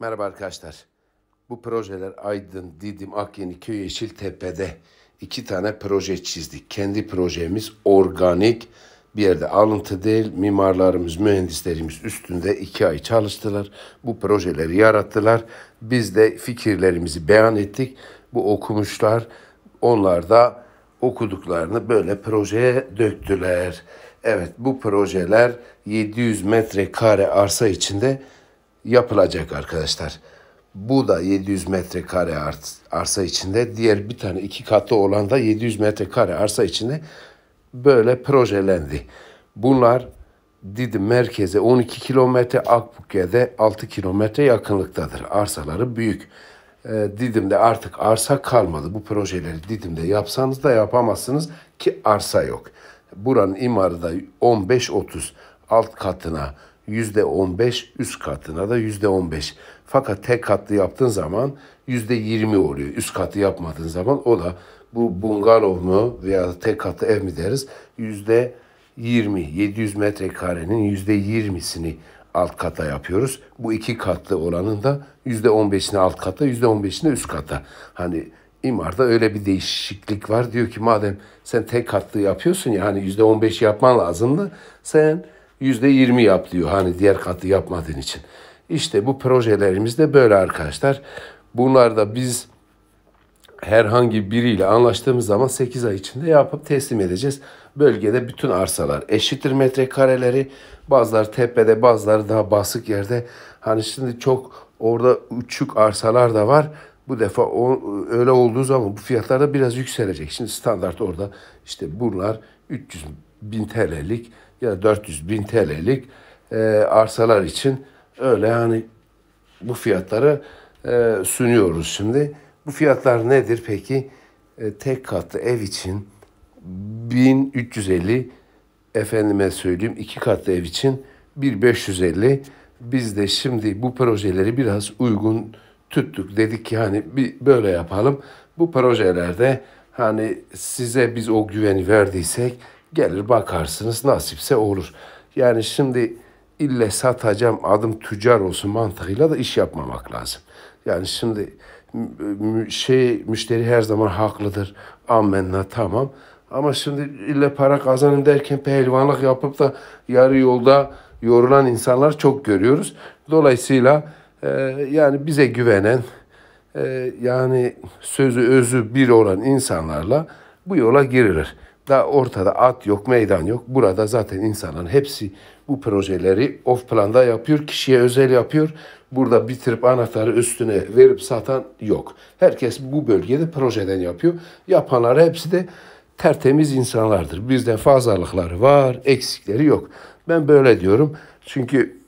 Merhaba arkadaşlar. Bu projeler Aydın, Didim, Akyeni, Köy Yeşiltepe'de iki tane proje çizdik. Kendi projemiz organik bir yerde alıntı değil. Mimarlarımız, mühendislerimiz üstünde iki ay çalıştılar. Bu projeleri yarattılar. Biz de fikirlerimizi beyan ettik. Bu okumuşlar. Onlar da okuduklarını böyle projeye döktüler. Evet bu projeler 700 metrekare arsa içinde yapılacak arkadaşlar. Bu da 700 metrekare arsa içinde. Diğer bir tane iki katlı olan da 700 metrekare arsa içinde böyle projelendi. Bunlar Didim merkeze 12 kilometre, Akbukya'da 6 kilometre yakınlıktadır. Arsaları büyük. Ee, Didim'de artık arsa kalmadı. Bu projeleri Didim'de yapsanız da yapamazsınız ki arsa yok. Buranın imarı da 15-30 alt katına %15 üst katına da %15. Fakat tek katlı yaptığın zaman %20 oluyor. Üst katı yapmadığın zaman o da bu bungalov mu veya tek katlı ev mi deriz %20 700 metrekarenin %20'sini alt kata yapıyoruz. Bu iki katlı olanın da %15'ini alt kata, %15'ini üst kata. Hani imarda öyle bir değişiklik var. Diyor ki madem sen tek katlı yapıyorsun ya hani %15 yapman lazımdı. Sen yüzde yirmi yap diyor hani diğer katı yapmadığın için. İşte bu projelerimiz de böyle arkadaşlar. Bunlarda biz herhangi biriyle anlaştığımız zaman 8 ay içinde yapıp teslim edeceğiz. Bölgede bütün arsalar eşittir metrekareleri. Bazıları tepede bazıları daha basık yerde. Hani şimdi çok orada uçuk arsalar da var. Bu defa o, öyle olduğu zaman bu fiyatlar da biraz yükselecek. Şimdi standart orada işte bunlar 300 bin TL'lik ya da 400 bin TL'lik e, arsalar için öyle hani bu fiyatları e, sunuyoruz şimdi. Bu fiyatlar nedir peki? E, tek katlı ev için 1350 efendime söyleyeyim iki katlı ev için 1550 biz de şimdi bu projeleri biraz uygun tuttuk. Dedik ki hani bir böyle yapalım. Bu projelerde hani size biz o güveni verdiysek Gelir bakarsınız nasipse olur. Yani şimdi ille satacağım adım tüccar olsun mantığıyla da iş yapmamak lazım. Yani şimdi şey müşteri her zaman haklıdır. Amenna tamam. Ama şimdi ille para kazanın derken pehlivanlık yapıp da yarı yolda yorulan insanlar çok görüyoruz. Dolayısıyla e, yani bize güvenen e, yani sözü özü bir olan insanlarla bu yola girilir da ortada at yok, meydan yok. Burada zaten insanların hepsi bu projeleri off planda yapıyor, kişiye özel yapıyor. Burada bitirip anahtarı üstüne verip satan yok. Herkes bu bölgede projeden yapıyor. Yapanlar hepsi de tertemiz insanlardır. Bizden fazlalıkları var, eksikleri yok. Ben böyle diyorum. Çünkü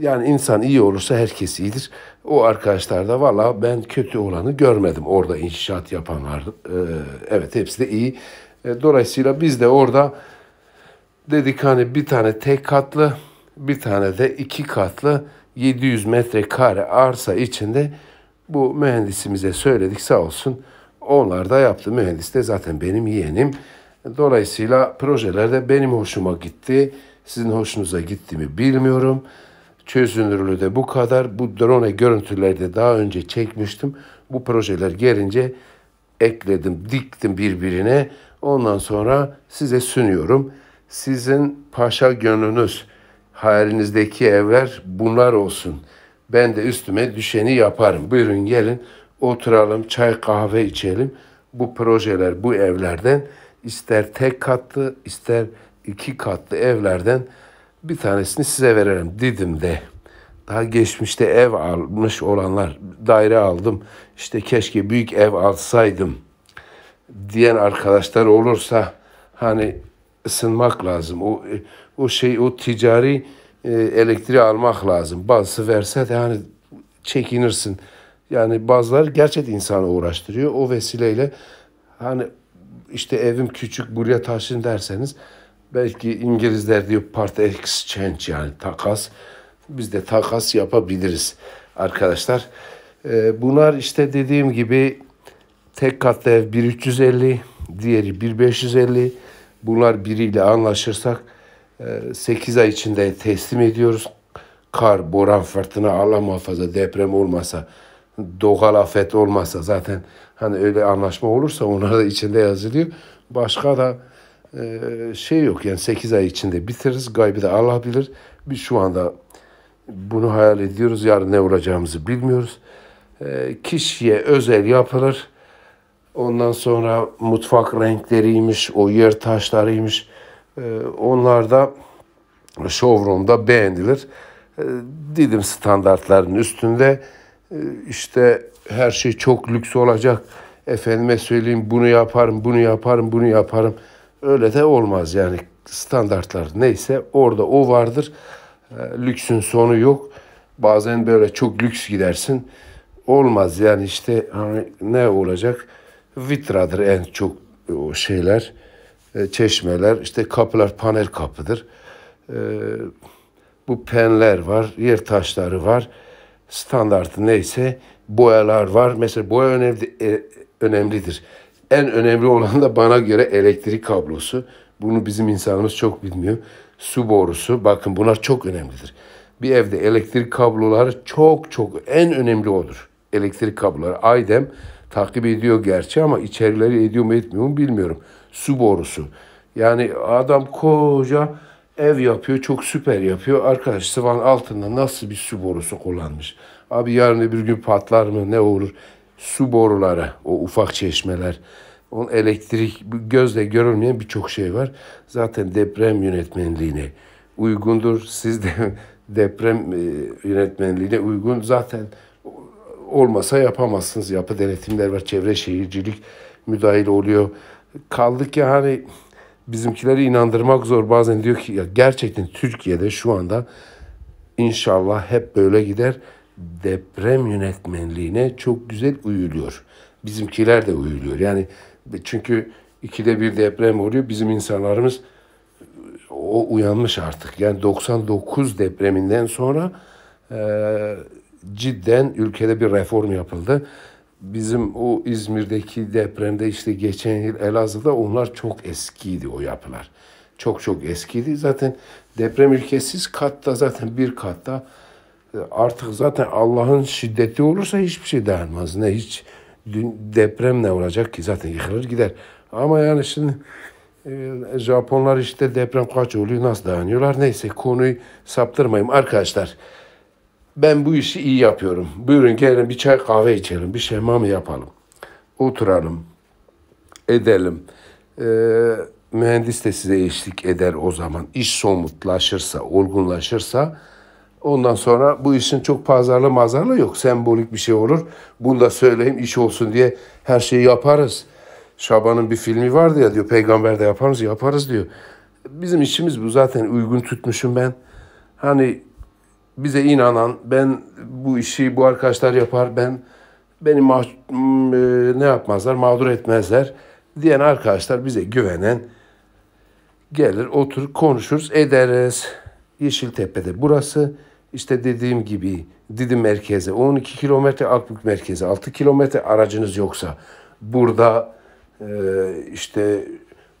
yani insan iyi olursa herkes iyidir. O arkadaşlar da valla ben kötü olanı görmedim orada inşaat yapanlar. E, evet hepsi de iyi. E, dolayısıyla biz de orada dedik hani bir tane tek katlı bir tane de iki katlı 700 metrekare arsa içinde bu mühendisimize söyledik sağ olsun. Onlar da yaptı. Mühendis de zaten benim yeğenim. Dolayısıyla projeler de benim hoşuma gitti. Sizin hoşunuza gitti mi bilmiyorum çözünürlüğü de bu kadar. Bu drone görüntüleri de daha önce çekmiştim. Bu projeler gelince ekledim, diktim birbirine. Ondan sonra size sunuyorum. Sizin paşa gönlünüz, hayalinizdeki evler bunlar olsun. Ben de üstüme düşeni yaparım. Buyurun gelin oturalım, çay kahve içelim. Bu projeler, bu evlerden ister tek katlı, ister iki katlı evlerden bir tanesini size veririm dedim de. Daha geçmişte ev almış olanlar daire aldım işte keşke büyük ev alsaydım diyen arkadaşlar olursa hani ısınmak lazım. O o şey o ticari e, elektriği almak lazım. Bazısı verse de hani çekinirsin. Yani bazıları gerçek insanı uğraştırıyor. O vesileyle hani işte evim küçük buraya taşın derseniz belki İngilizler diyor part exchange yani takas. Biz de takas yapabiliriz arkadaşlar. E, bunlar işte dediğim gibi tek katlı ev 1350, diğeri 1550. Bunlar biriyle anlaşırsak 8 e, ay içinde teslim ediyoruz. Kar, boran, fırtına, Allah muhafaza deprem olmasa, doğal afet olmasa zaten hani öyle anlaşma olursa onlar da içinde yazılıyor. Başka da ee, şey yok yani 8 ay içinde bitiririz. Gaybı da Allah bilir. Biz şu anda bunu hayal ediyoruz. Yarın ne olacağımızı bilmiyoruz. Ee, kişiye özel yapılır. Ondan sonra mutfak renkleriymiş, o yer taşlarıymış. Ee, onlar da showroomda beğenilir. Didim standartların üstünde işte her şey çok lüks olacak. Efendime söyleyeyim bunu yaparım, bunu yaparım, bunu yaparım öyle de olmaz yani standartlar neyse orada o vardır. E, lüksün sonu yok. Bazen böyle çok lüks gidersin. Olmaz yani işte hani ne olacak? Vitradır en çok o şeyler. E, çeşmeler işte kapılar panel kapıdır. E, bu penler var, yer taşları var. Standartı neyse boyalar var. Mesela boya önemli, önemlidir en önemli olan da bana göre elektrik kablosu. Bunu bizim insanımız çok bilmiyor. Su borusu. Bakın bunlar çok önemlidir. Bir evde elektrik kabloları çok çok en önemli odur. Elektrik kabloları. Aydem takip ediyor gerçi ama içerileri ediyor mu etmiyor mu bilmiyorum. Su borusu. Yani adam koca ev yapıyor çok süper yapıyor. Arkadaş sıvan altında nasıl bir su borusu kullanmış. Abi yarın bir gün patlar mı ne olur su boruları, o ufak çeşmeler, on elektrik gözle görülmeyen birçok şey var. Zaten deprem yönetmenliğine uygundur. Siz de deprem e, yönetmenliğine uygun zaten olmasa yapamazsınız. Yapı denetimler var, çevre şehircilik müdahil oluyor. kaldık ki hani bizimkileri inandırmak zor. Bazen diyor ki ya gerçekten Türkiye'de şu anda inşallah hep böyle gider deprem yönetmenliğine çok güzel uyuluyor. Bizimkiler de uyuluyor. Yani çünkü ikide bir deprem oluyor. Bizim insanlarımız o uyanmış artık. Yani 99 depreminden sonra e, cidden ülkede bir reform yapıldı. Bizim o İzmir'deki depremde işte geçen yıl Elazığ'da onlar çok eskiydi o yapılar. Çok çok eskiydi. Zaten deprem ülkesiz katta zaten bir katta artık zaten Allah'ın şiddeti olursa hiçbir şey dayanmaz. Ne hiç deprem ne olacak ki zaten yıkılır gider. Ama yani şimdi e, Japonlar işte deprem kaç oluyor nasıl dayanıyorlar neyse konuyu saptırmayayım arkadaşlar. Ben bu işi iyi yapıyorum. Buyurun gelin bir çay kahve içelim bir şemam yapalım. Oturalım edelim. E, mühendis de size eşlik eder o zaman. İş somutlaşırsa, olgunlaşırsa Ondan sonra bu işin çok pazarlı mazarlı yok. Sembolik bir şey olur. Bunu da söyleyeyim iş olsun diye her şeyi yaparız. Şaban'ın bir filmi vardı ya diyor peygamber de yaparız yaparız diyor. Bizim işimiz bu zaten uygun tutmuşum ben. Hani bize inanan ben bu işi bu arkadaşlar yapar ben beni mah- e, ne yapmazlar mağdur etmezler diyen arkadaşlar bize güvenen gelir otur konuşuruz ederiz. Yeşiltepe'de burası işte dediğim gibi Didim merkeze 12 kilometre Akbük merkeze 6 kilometre aracınız yoksa burada e, işte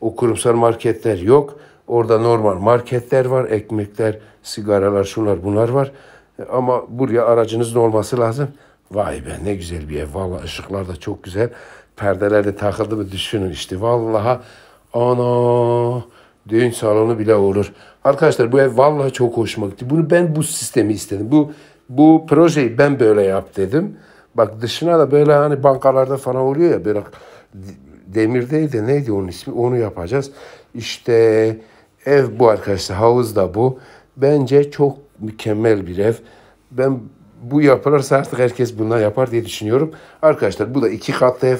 o kurumsal marketler yok. Orada normal marketler var, ekmekler, sigaralar, şunlar bunlar var. E, ama buraya aracınızın olması lazım. Vay be ne güzel bir ev. Valla ışıklar da çok güzel. Perdeler de takıldı mı düşünün işte. Vallaha ana Düğün salonu bile olur. Arkadaşlar bu ev vallahi çok hoşuma gitti. Bunu ben bu sistemi istedim. Bu bu projeyi ben böyle yap dedim. Bak dışına da böyle hani bankalarda falan oluyor ya böyle demir değil de neydi onun ismi onu yapacağız. İşte ev bu arkadaşlar havuz da bu. Bence çok mükemmel bir ev. Ben bu yapılırsa artık herkes bundan yapar diye düşünüyorum. Arkadaşlar bu da iki katlı ev.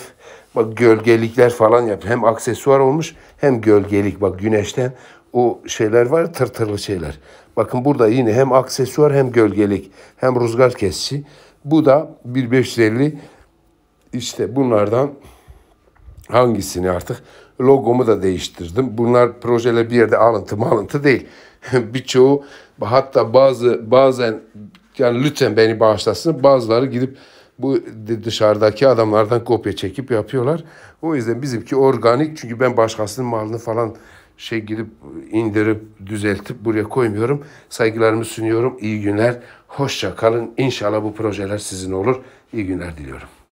Bak gölgelikler falan yap. Hem aksesuar olmuş hem gölgelik. Bak güneşten o şeyler var tırtırlı şeyler. Bakın burada yine hem aksesuar hem gölgelik hem rüzgar kesici. Bu da 1550 işte bunlardan hangisini artık logomu da değiştirdim. Bunlar projeler bir yerde alıntı malıntı değil. Birçoğu hatta bazı bazen yani lütfen beni bağışlasın bazıları gidip bu dışarıdaki adamlardan kopya çekip yapıyorlar. O yüzden bizimki organik çünkü ben başkasının malını falan şey gidip indirip düzeltip buraya koymuyorum. Saygılarımı sunuyorum. İyi günler. Hoşça kalın. İnşallah bu projeler sizin olur. İyi günler diliyorum.